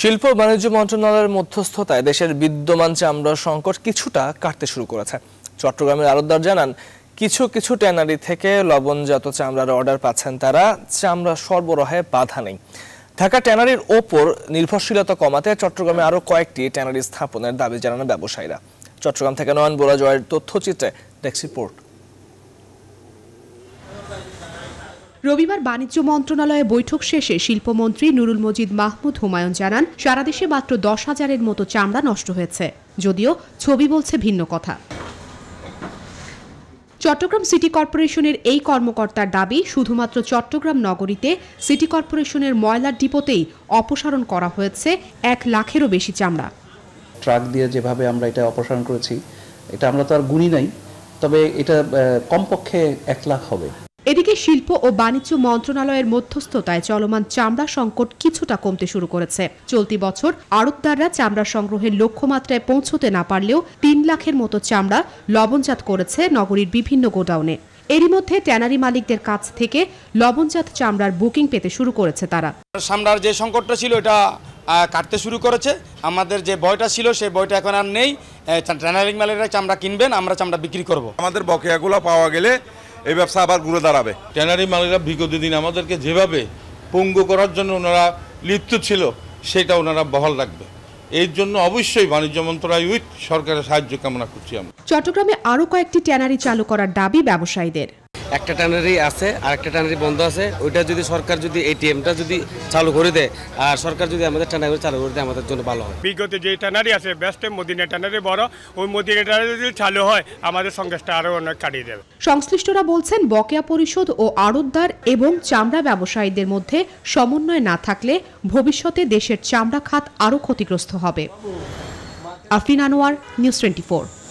শিল্প বাণিজ্য মন্ত্রণালয়ের মধ্যস্থতায় দেশের বিদ্যমান চামড়া সংকট কিছুটা কাটতে শুরু করেছে চট্টগ্রামের আরতদার জানান কিছু কিছু ট্যানারি থেকে লবণজাত চামড়ার অর্ডার পাচ্ছেন তারা চামড়া সরবরাহে বাধা নেই ঢাকা ট্যানারির ওপর নির্ভরশীলতা কমাতে চট্টগ্রামে আরও কয়েকটি ট্যানারি স্থাপনের দাবি জানানো ব্যবসায়ীরা চট্টগ্রাম থেকে নয়ন বোরা জয়ের তথ্যচিত্রে ডেক্স রিপোর্ট রবিবার বাণিজ্য মন্ত্রণালয়ে বৈঠক শেষে শিল্পমন্ত্রী নুরুল মজিদ মাহমুদ হুমায়ুন জানান সারা দেশে মাত্র দশ হাজারের মতো চামড়া নষ্ট হয়েছে যদিও ছবি বলছে ভিন্ন কথা চট্টগ্রাম সিটি কর্পোরেশনের এই কর্মকর্তার দাবি শুধুমাত্র চট্টগ্রাম নগরীতে সিটি কর্পোরেশনের ময়লার ডিপোতেই অপসারণ করা হয়েছে এক লাখেরও বেশি চামড়া ট্রাক দিয়ে যেভাবে আমরা এটা অপসারণ করেছি এটা আমরা তো আর গুনি নাই তবে এটা কমপক্ষে এক লাখ হবে এদিকে শিল্প ও বাণিজ্য মন্ত্রণালয়ের মধ্যস্থতায় চলমান চামড়া সংকট কিছুটা কমতে শুরু করেছে চলতি বছর আড়তদাররা চামড়া সংগ্রহের লক্ষ্যমাত্রায় পৌঁছতে না পারলেও তিন লাখের মতো চামড়া লবণজাত করেছে নগরীর বিভিন্ন গোডাউনে এরই মধ্যে ট্যানারি মালিকদের কাছ থেকে লবণজাত চামড়ার বুকিং পেতে শুরু করেছে তারা চামড়ার যে সংকটটা ছিল এটা কাটতে শুরু করেছে আমাদের যে বয়টা ছিল সেই বয়টা এখন আর নেই ট্যানারি মালিকরা চামড়া কিনবেন আমরা চামড়া বিক্রি করব আমাদের বকেয়াগুলো পাওয়া গেলে এই ব্যবসা আবার ঘুরে দাঁড়াবে ট্যানারি মালিকরা বিগত দিন আমাদেরকে যেভাবে পঙ্গু করার জন্য ওনারা লিপ্ত ছিল সেটা ওনারা বহাল রাখবে এর জন্য অবশ্যই বাণিজ্য মন্ত্রণালয় উইথ সরকারের সাহায্য কামনা করছি আমরা চট্টগ্রামে আরও কয়েকটি ট্যানারি চালু করার দাবি ব্যবসায়ীদের একটা ট্যানারি আছে আর একটা ট্যানারি বন্ধ আছে ওইটা যদি সরকার যদি এটিএমটা যদি চালু করে দেয় আর সরকার যদি আমাদের ট্যানারি চালু করে দেয় আমাদের জন্য ভালো হয় বিগত যে ট্যানারি আছে বেস্ট মদিনা ট্যানারি বড় ওই মদিনা ট্যানারি যদি চালু হয় আমাদের সংঘর্ষটা আরও অনেক কাটিয়ে দেবে সংশ্লিষ্টরা বলছেন বকেয়া পরিশোধ ও আড়তদার এবং চামড়া ব্যবসায়ীদের মধ্যে সমন্বয় না থাকলে ভবিষ্যতে দেশের চামড়া খাত আরও ক্ষতিগ্রস্ত হবে আফিন আনোয়ার নিউজ টোয়েন্টি